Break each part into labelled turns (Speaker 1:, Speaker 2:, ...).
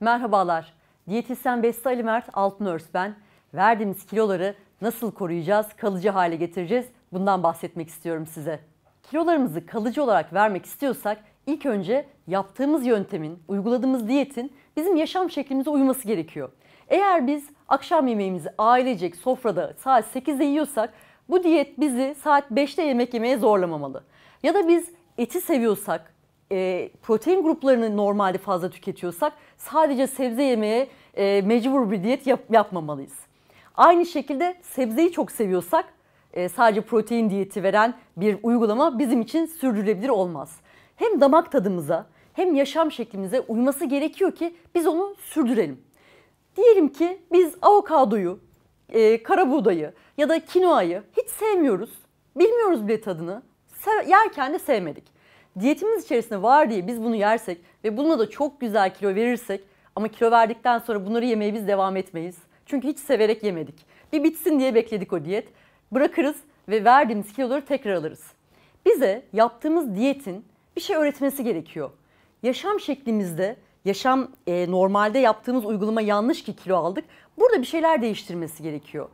Speaker 1: Merhabalar, diyetisyen Beste Ali Mert Altınörs ben. Verdiğimiz kiloları nasıl koruyacağız, kalıcı hale getireceğiz bundan bahsetmek istiyorum size. Kilolarımızı kalıcı olarak vermek istiyorsak ilk önce yaptığımız yöntemin, uyguladığımız diyetin bizim yaşam şeklimize uyması gerekiyor. Eğer biz akşam yemeğimizi ailecek sofrada saat 8'de yiyorsak bu diyet bizi saat 5'te yemek yemeye zorlamamalı. Ya da biz eti seviyorsak, e, protein gruplarını normalde fazla tüketiyorsak sadece sebze yemeye e, mecbur bir diyet yap, yapmamalıyız. Aynı şekilde sebzeyi çok seviyorsak e, sadece protein diyeti veren bir uygulama bizim için sürdürülebilir olmaz. Hem damak tadımıza hem yaşam şeklimize uyması gerekiyor ki biz onu sürdürelim. Diyelim ki biz avokadoyu, e, karabuğdayı ya da kinoayı hiç sevmiyoruz. Bilmiyoruz bile tadını. Se yerken de sevmedik diyetimiz içerisinde var diye biz bunu yersek ve bununla da çok güzel kilo verirsek ama kilo verdikten sonra bunları yemeye biz devam etmeyiz. Çünkü hiç severek yemedik. Bir bitsin diye bekledik o diyet. Bırakırız ve verdiğimiz kiloları tekrar alırız. Bize yaptığımız diyetin bir şey öğretmesi gerekiyor. Yaşam şeklimizde, yaşam e, normalde yaptığımız uygulama yanlış ki kilo aldık. Burada bir şeyler değiştirmesi gerekiyor.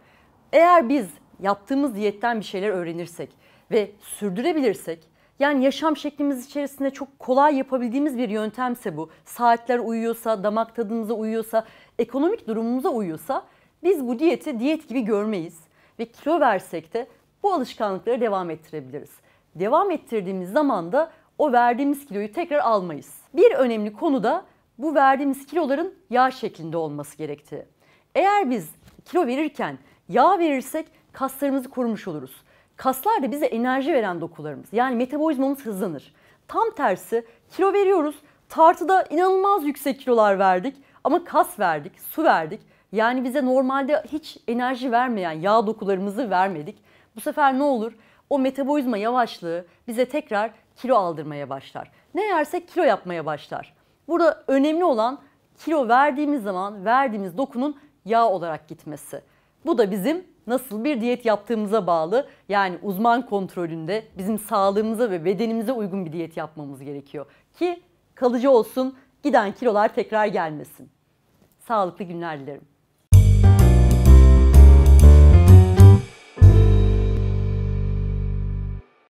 Speaker 1: Eğer biz yaptığımız diyetten bir şeyler öğrenirsek ve sürdürebilirsek yani yaşam şeklimiz içerisinde çok kolay yapabildiğimiz bir yöntemse bu. Saatler uyuyorsa, damak tadımıza uyuyorsa, ekonomik durumumuza uyuyorsa biz bu diyeti diyet gibi görmeyiz. Ve kilo versek de bu alışkanlıkları devam ettirebiliriz. Devam ettirdiğimiz zaman da o verdiğimiz kiloyu tekrar almayız. Bir önemli konu da bu verdiğimiz kiloların yağ şeklinde olması gerektiği. Eğer biz kilo verirken yağ verirsek kaslarımızı kurmuş oluruz. Kaslar da bize enerji veren dokularımız. Yani metabolizmamız hızlanır. Tam tersi kilo veriyoruz. Tartıda inanılmaz yüksek kilolar verdik ama kas verdik, su verdik. Yani bize normalde hiç enerji vermeyen yağ dokularımızı vermedik. Bu sefer ne olur? O metabolizma yavaşlığı bize tekrar kilo aldırmaya başlar. Ne yersek kilo yapmaya başlar. Burada önemli olan kilo verdiğimiz zaman verdiğimiz dokunun yağ olarak gitmesi. Bu da bizim nasıl bir diyet yaptığımıza bağlı. Yani uzman kontrolünde bizim sağlığımıza ve bedenimize uygun bir diyet yapmamız gerekiyor. Ki kalıcı olsun, giden kilolar tekrar gelmesin. Sağlıklı günler dilerim.